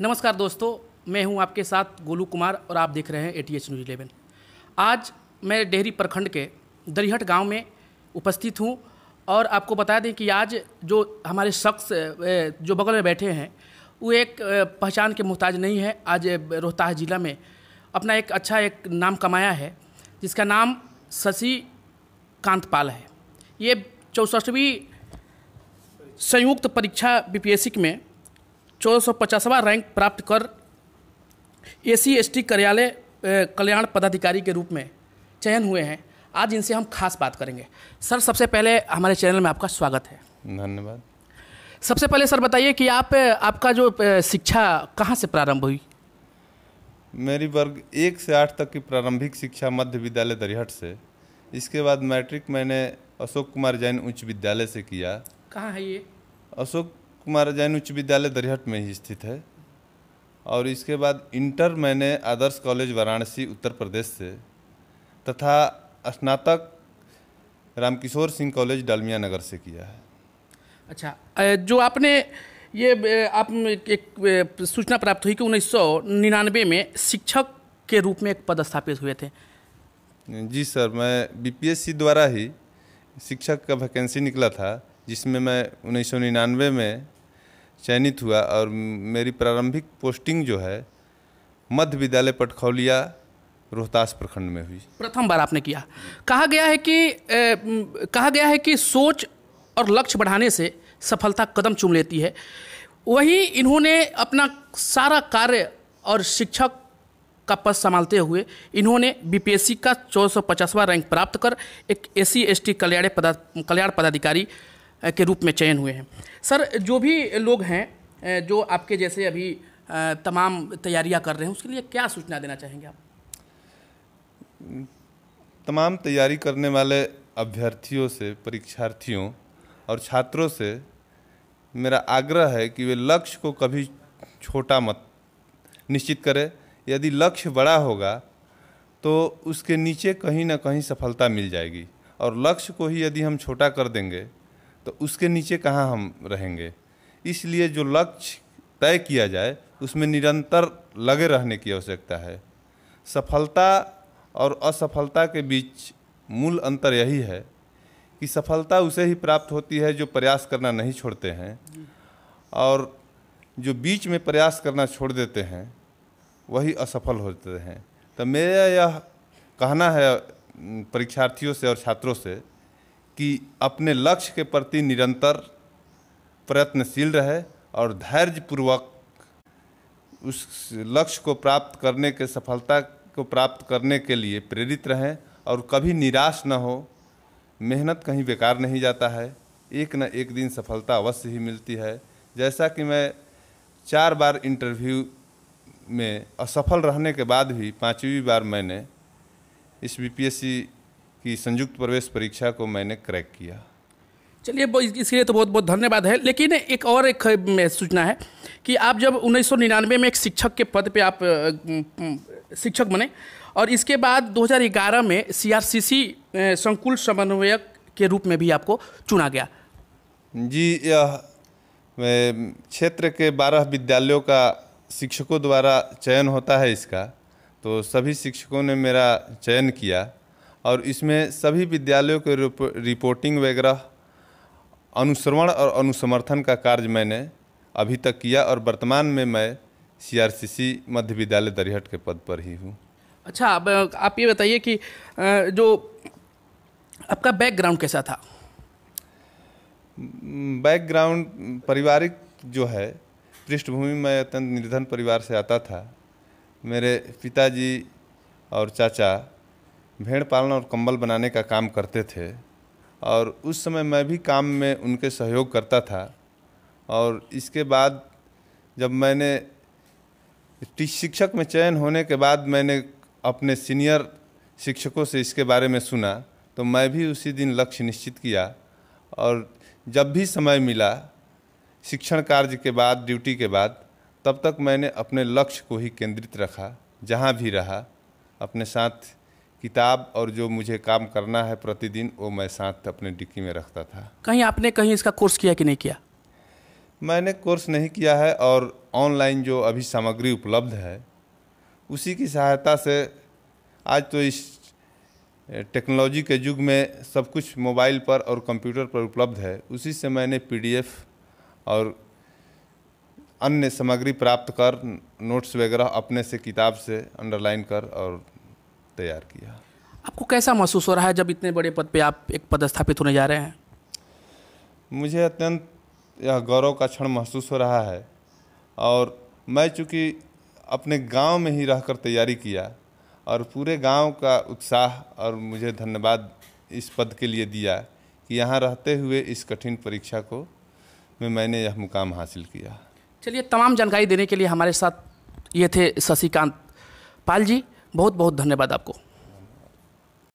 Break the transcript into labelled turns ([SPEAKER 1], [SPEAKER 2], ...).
[SPEAKER 1] नमस्कार दोस्तों मैं हूं आपके साथ गोलू कुमार और आप देख रहे हैं A T H news eleven आज मैं डेहरी प्रखंड के दरिहट गांव में उपस्थित हूं और आपको बता दें कि आज जो हमारे शख्स जो बगल में बैठे हैं वो एक पहचान के मोहताज नहीं है आज रोहतास ज़िला में अपना एक अच्छा एक नाम कमाया है जिसका नाम शशि कांतपाल है ये चौसठवीं संयुक्त परीक्षा बी में चौदह रैंक प्राप्त कर एस सी कार्यालय कल्याण पदाधिकारी के रूप में चयन हुए हैं आज इनसे हम खास बात करेंगे सर सबसे पहले हमारे चैनल में आपका स्वागत है धन्यवाद सबसे पहले सर बताइए कि आप आपका
[SPEAKER 2] जो शिक्षा कहाँ से प्रारंभ हुई मेरी वर्ग एक से आठ तक की प्रारंभिक शिक्षा मध्य विद्यालय दरिहट से इसके बाद मैट्रिक मैंने अशोक कुमार जैन उच्च विद्यालय से किया कहाँ है ये अशोक कुमार जैन उच्च विद्यालय दरिहट में ही स्थित है और इसके बाद इंटर मैंने आदर्श कॉलेज वाराणसी उत्तर प्रदेश से तथा स्नातक रामकिशोर सिंह कॉलेज डालमिया नगर से किया है
[SPEAKER 1] अच्छा जो आपने ये आप एक सूचना प्राप्त हुई कि उन्नीस में शिक्षक के रूप में एक पद
[SPEAKER 2] स्थापित हुए थे जी सर मैं बीपीएससी द्वारा ही शिक्षक का वैकेंसी निकला था जिसमें मैं उन्नीस में चयनित हुआ और मेरी प्रारंभिक पोस्टिंग जो है मध्य विद्यालय पटखौलिया रोहतास प्रखंड में हुई
[SPEAKER 1] प्रथम बार आपने किया कहा गया है कि ए, कहा गया है कि सोच और लक्ष्य बढ़ाने से सफलता कदम चुम लेती है वहीं इन्होंने अपना सारा कार्य और शिक्षक का पद संभालते हुए इन्होंने बीपीएससी का चौदह रैंक प्राप्त कर एक एस सी एस टी कल्याण पदा कल्याण पदाधिकारी के रूप में चयन हुए हैं सर जो भी लोग हैं जो आपके जैसे अभी तमाम तैयारियां कर रहे हैं उसके लिए क्या सूचना देना चाहेंगे आप
[SPEAKER 2] तमाम तैयारी करने वाले अभ्यर्थियों से परीक्षार्थियों और छात्रों से मेरा आग्रह है कि वे लक्ष्य को कभी छोटा मत निश्चित करें यदि लक्ष्य बड़ा होगा तो उसके नीचे कहीं ना कहीं सफलता मिल जाएगी और लक्ष्य को ही यदि हम छोटा कर देंगे तो उसके नीचे कहाँ हम रहेंगे इसलिए जो लक्ष्य तय किया जाए उसमें निरंतर लगे रहने की आवश्यकता है सफलता और असफलता के बीच मूल अंतर यही है कि सफलता उसे ही प्राप्त होती है जो प्रयास करना नहीं छोड़ते हैं और जो बीच में प्रयास करना छोड़ देते हैं वही असफल होते हैं तो मेरा यह कहना है परीक्षार्थियों से और छात्रों से कि अपने लक्ष्य के प्रति निरंतर प्रयत्नशील रहे और धैर्यपूर्वक उस लक्ष्य को प्राप्त करने के सफलता को प्राप्त करने के लिए प्रेरित रहें और कभी निराश न हो मेहनत कहीं बेकार नहीं जाता है एक न एक दिन सफलता अवश्य ही मिलती है जैसा कि मैं चार बार इंटरव्यू में असफल रहने के बाद भी पाँचवीं बार मैंने इस बीपीएससी कि संयुक्त प्रवेश परीक्षा को मैंने क्रैक किया
[SPEAKER 1] चलिए इसलिए तो बहुत बहुत धन्यवाद है लेकिन एक और एक सूचना है कि आप जब 1999 में एक शिक्षक के पद पे आप शिक्षक बने और इसके बाद 2011 में सीआरसीसी संकुल समन्वयक के रूप में भी आपको चुना गया
[SPEAKER 2] जी यह क्षेत्र के 12 विद्यालयों का शिक्षकों द्वारा चयन होता है इसका तो सभी शिक्षकों ने मेरा चयन किया और इसमें सभी विद्यालयों के रिपोर्टिंग वगैरह अनुश्रवण और अनुसमर्थन का कार्य मैंने अभी तक किया और वर्तमान में मैं सीआरसीसी मध्य विद्यालय दरिहट के पद पर ही हूँ
[SPEAKER 1] अच्छा अब आप ये बताइए कि जो आपका बैकग्राउंड कैसा था
[SPEAKER 2] बैकग्राउंड पारिवारिक जो है पृष्ठभूमि में अत्यंत निर्धन परिवार से आता था मेरे पिताजी और चाचा भेड़ पालन और कंबल बनाने का काम करते थे और उस समय मैं भी काम में उनके सहयोग करता था और इसके बाद जब मैंने शिक्षक में चयन होने के बाद मैंने अपने सीनियर शिक्षकों से इसके बारे में सुना तो मैं भी उसी दिन लक्ष्य निश्चित किया और जब भी समय मिला शिक्षण कार्य के बाद ड्यूटी के बाद तब तक मैंने अपने लक्ष्य को ही केंद्रित रखा जहाँ भी रहा अपने साथ किताब और जो मुझे काम करना है प्रतिदिन वो मैं साथ अपने डिक्की में रखता था
[SPEAKER 1] कहीं आपने कहीं इसका कोर्स किया कि नहीं किया
[SPEAKER 2] मैंने कोर्स नहीं किया है और ऑनलाइन जो अभी सामग्री उपलब्ध है उसी की सहायता से आज तो इस टेक्नोलॉजी के युग में सब कुछ मोबाइल पर और कंप्यूटर पर उपलब्ध है उसी से मैंने पीडीएफ और अन्य सामग्री प्राप्त कर नोट्स वगैरह अपने से किताब से अंडरलाइन कर और तैयार किया
[SPEAKER 1] आपको कैसा महसूस हो रहा है जब इतने बड़े पद पे आप एक पद स्थापित होने जा रहे हैं
[SPEAKER 2] मुझे अत्यंत यह गौरव का क्षण महसूस हो रहा है और मैं चूँकि अपने गांव में ही रहकर तैयारी किया और पूरे गांव का उत्साह और मुझे धन्यवाद इस पद के लिए दिया कि यहाँ रहते हुए इस कठिन परीक्षा को में मैंने यह मुकाम हासिल किया
[SPEAKER 1] चलिए तमाम जानकारी देने के लिए हमारे साथ ये थे शशिकांत पाल जी बहुत बहुत धन्यवाद आपको